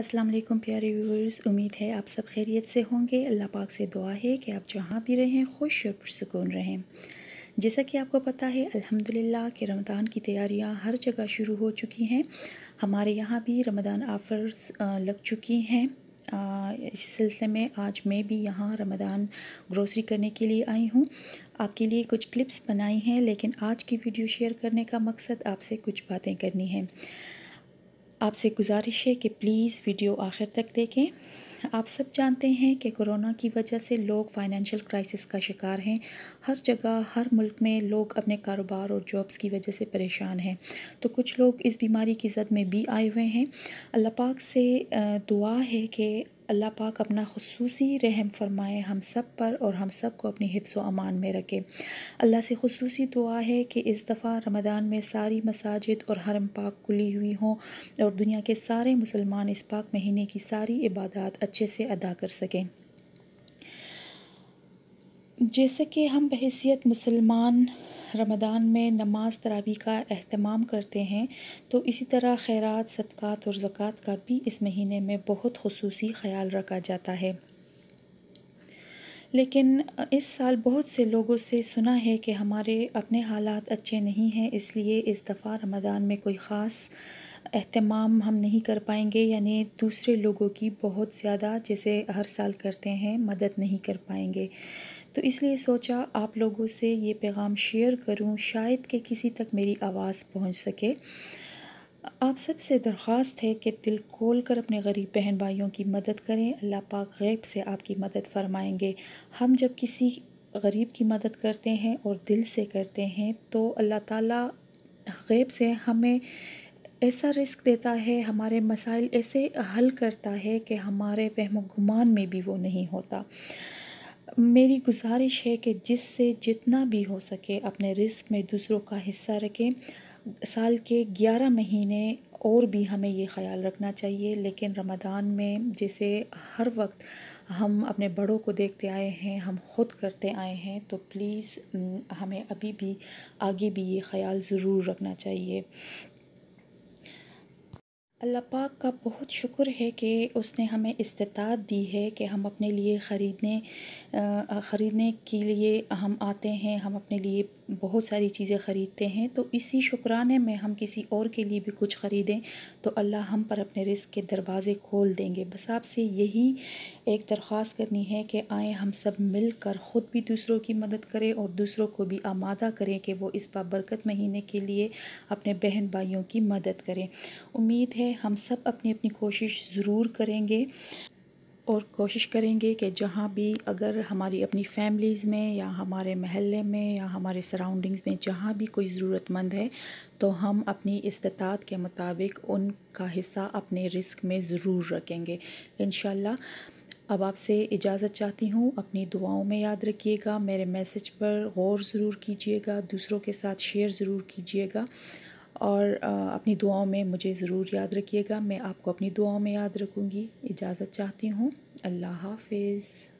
अस्सलाम वालेकुम प्यारे व्यूवर्स उम्मीद है आप सब खैरियत से होंगे अल्लाह पाक से दुआ है कि आप जहाँ भी रहें खुश और पुरसकून रहें जैसा कि आपको पता है अल्हम्दुलिल्लाह कि रमदान की तैयारियां हर जगह शुरू हो चुकी हैं हमारे यहाँ भी रमदान ऑफ़र्स लग चुकी हैं इस सिलसिले में आज मैं भी यहाँ रमदान ग्रोसरी करने के लिए आई हूँ आपके लिए कुछ क्लिप्स बनाई हैं लेकिन आज की वीडियो शेयर करने का मकसद आपसे कुछ बातें करनी है आपसे गुजारिश है कि प्लीज़ वीडियो आखिर तक देखें आप सब जानते हैं कि कोरोना की वजह से लोग फाइनेंशियल क्राइसिस का शिकार हैं हर जगह हर मुल्क में लोग अपने कारोबार और जॉब्स की वजह से परेशान हैं तो कुछ लोग इस बीमारी की जद में भी आए हुए हैं अल्लाह पाक से दुआ है कि अल्लाह पाक अपना खसूसी रहम फरमाए हम सब पर और हम सब को अपनी हिफ्स अमान में रखें अल्लाह से खसूसी दुआ है कि इस दफ़ा रमदान में सारी मसाजिद और हरम पाक खुली हुई हों और दुनिया के सारे मुसलमान इस पाक महीने की सारी इबादत अच्छे से अदा कर सकें जैसे कि हम बहसीत मुसलमान रमदान में नमाज तरावी का अहतमाम करते हैं तो इसी तरह खैरात सदक़ात और ज़क़़त का भी इस महीने में बहुत खसूसी ख्याल रखा जाता है लेकिन इस साल बहुत से लोगों से सुना है कि हमारे अपने हालात अच्छे नहीं हैं इसलिए इस दफ़ा रमदान में कोई ख़ास अहतमाम हम नहीं कर पाएंगे यानी दूसरे लोगों की बहुत ज़्यादा जैसे हर साल करते हैं मदद नहीं कर पाएंगे तो इसलिए सोचा आप लोगों से ये पैगाम शेयर करूं शायद कि किसी तक मेरी आवाज़ पहुंच सके आप सब से दरख्वास्त है कि दिल खोल कर अपने गरीब बहन भाइयों की मदद करें अल्लाह पाक गैब से आपकी मदद फरमाएंगे हम जब किसी गरीब की मदद करते हैं और दिल से करते हैं तो अल्लाह ताला गैब से हमें ऐसा रिस्क देता है हमारे मसाइल ऐसे हल करता है कि हमारे वहम गुमान में भी वो नहीं होता मेरी गुजारिश है कि जिससे जितना भी हो सके अपने रिस्क में दूसरों का हिस्सा रखें साल के ग्यारह महीने और भी हमें ये ख्याल रखना चाहिए लेकिन रमदान में जैसे हर वक्त हम अपने बड़ों को देखते आए हैं हम ख़ुद करते आए हैं तो प्लीज़ हमें अभी भी आगे भी ये ख्याल ज़रूर रखना चाहिए अल्लाह पाक का बहुत शुक्र है कि उसने हमें इस्तात दी है कि हम अपने लिए ख़रीदने ख़रीदने के लिए हम आते हैं हम अपने लिए बहुत सारी चीज़ें ख़रीदते हैं तो इसी शुक्राने में हम किसी और के लिए भी कुछ ख़रीदें तो अल्लाह हम पर अपने रिस्क के दरवाज़े खोल देंगे बस आपसे यही एक दरख्वास्त करनी है कि आए हम सब मिलकर ख़ुद भी दूसरों की मदद करें और दूसरों को भी आमादा करें कि वो इस बाबरकत महीने के लिए अपने बहन भाइयों की मदद करें उम्मीद है हम सब अपनी अपनी कोशिश ज़रूर करेंगे और कोशिश करेंगे कि जहाँ भी अगर हमारी अपनी फैमिलीज़ में या हमारे महल्ले में या हमारे सराउंडिंग्स में जहाँ भी कोई ज़रूरतमंद है तो हम अपनी इस्तात के मुताबिक उनका हिस्सा अपने रिस्क में ज़रूर रखेंगे इन अब आपसे इजाज़त चाहती हूँ अपनी दुआओं में याद रखिएगा मेरे मैसेज पर गौर ज़रूर कीजिएगा दूसरों के साथ शेयर ज़रूर कीजिएगा और अपनी दुआओं में मुझे ज़रूर याद रखिएगा मैं आपको अपनी दुआओं में याद रखूँगी इजाज़त चाहती हूँ अल्लाह हाफिज़